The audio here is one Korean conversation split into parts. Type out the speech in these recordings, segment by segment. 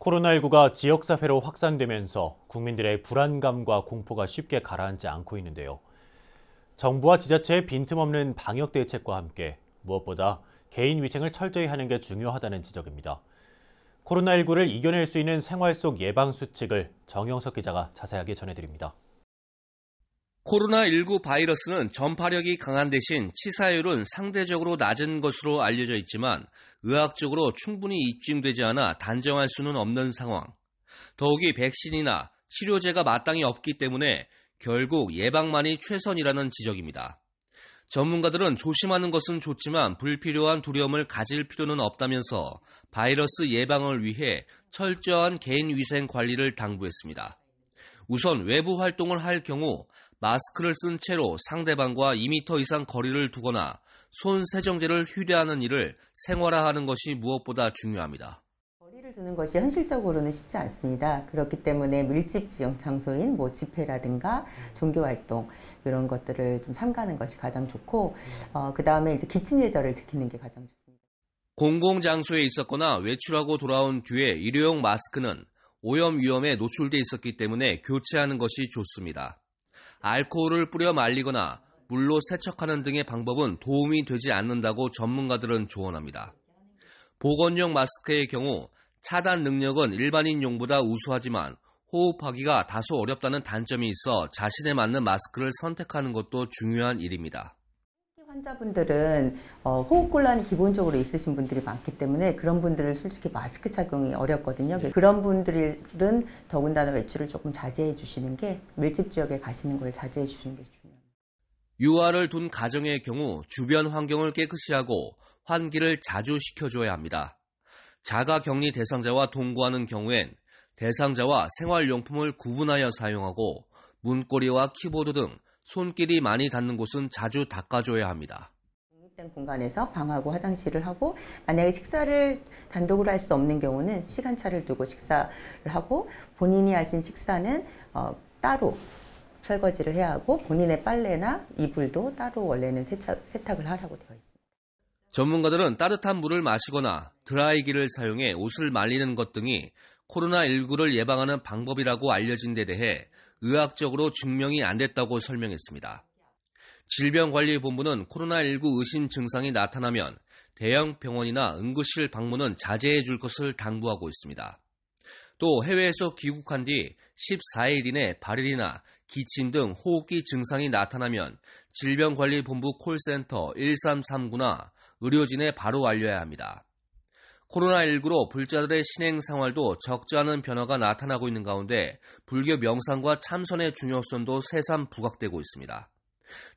코로나19가 지역사회로 확산되면서 국민들의 불안감과 공포가 쉽게 가라앉지 않고 있는데요. 정부와 지자체의 빈틈없는 방역 대책과 함께 무엇보다 개인 위생을 철저히 하는 게 중요하다는 지적입니다. 코로나19를 이겨낼 수 있는 생활 속 예방 수칙을 정영석 기자가 자세하게 전해드립니다. 코로나19 바이러스는 전파력이 강한 대신 치사율은 상대적으로 낮은 것으로 알려져 있지만 의학적으로 충분히 입증되지 않아 단정할 수는 없는 상황. 더욱이 백신이나 치료제가 마땅히 없기 때문에 결국 예방만이 최선이라는 지적입니다. 전문가들은 조심하는 것은 좋지만 불필요한 두려움을 가질 필요는 없다면서 바이러스 예방을 위해 철저한 개인위생 관리를 당부했습니다. 우선 외부 활동을 할 경우 마스크를 쓴 채로 상대방과 2미터 이상 거리를 두거나 손 세정제를 휴대하는 일을 생활화하는 것이 무엇보다 중요합니다. 거리를 두는 것이 현실적으로는 쉽지 않습니다. 그렇기 때문에 밀집 지형 장소인 뭐 집회라든가 종교 활동 이런 것들을 좀 삼가는 것이 가장 좋고 어, 그 다음에 이제 기침 예절을 지키는 게 가장 좋습니다. 공공 장소에 있었거나 외출하고 돌아온 뒤에 일회용 마스크는 오염 위험에 노출돼 있었기 때문에 교체하는 것이 좋습니다. 알코올을 뿌려 말리거나 물로 세척하는 등의 방법은 도움이 되지 않는다고 전문가들은 조언합니다. 보건용 마스크의 경우 차단 능력은 일반인 용보다 우수하지만 호흡하기가 다소 어렵다는 단점이 있어 자신에 맞는 마스크를 선택하는 것도 중요한 일입니다. 환자분들은 어, 호흡곤란이 기본적으로 있으신 분들이 많기 때문에 그런 분들은 솔직히 마스크 착용이 어렵거든요. 네. 그런 분들은 더군다나 외출을 조금 자제해 주시는 게 밀집 지역에 가시는 걸 자제해 주시는 게 중요합니다. 유아를 둔 가정의 경우 주변 환경을 깨끗이 하고 환기를 자주 시켜줘야 합니다. 자가 격리 대상자와 동거하는 경우엔 대상자와 생활용품을 구분하여 사용하고 문고리와 키보드 등 손길이 많이 닿는 곳은 자주 닦아줘야 합니다. 독립된 공간에서 방하고 화장실을 하고 만약에 식사를 단독으로 할 수 없는 경우는 시간차를 두고 식사를 하고 본인이 하신 식사는 어, 따로 설거지를 해야 하고 본인의 빨래나 이불도 따로 원래는 세차, 세탁을 하라고 되어 있습니다. 전문가들은 따뜻한 물을 마시거나 드라이기를 사용해 옷을 말리는 것 등이 코로나19를 예방하는 방법이라고 알려진 데 대해 의학적으로 증명이 안 됐다고 설명했습니다. 질병관리본부는 코로나19 의심 증상이 나타나면 대형 병원이나 응급실 방문은 자제해 줄 것을 당부하고 있습니다. 또 해외에서 귀국한 뒤 14일 이내 발열이나 기침 등 호흡기 증상이 나타나면 질병관리본부 콜센터 1339나 의료진에 바로 알려야 합니다. 코로나19로 불자들의 신행 생활도 적지 않은 변화가 나타나고 있는 가운데 불교 명상과 참선의 중요성도 새삼 부각되고 있습니다.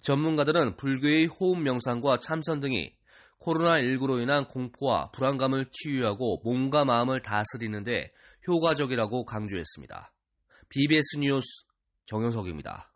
전문가들은 불교의 호흡 명상과 참선 등이 코로나19로 인한 공포와 불안감을 치유하고 몸과 마음을 다스리는데 효과적이라고 강조했습니다. BBS 뉴스 정영석입니다.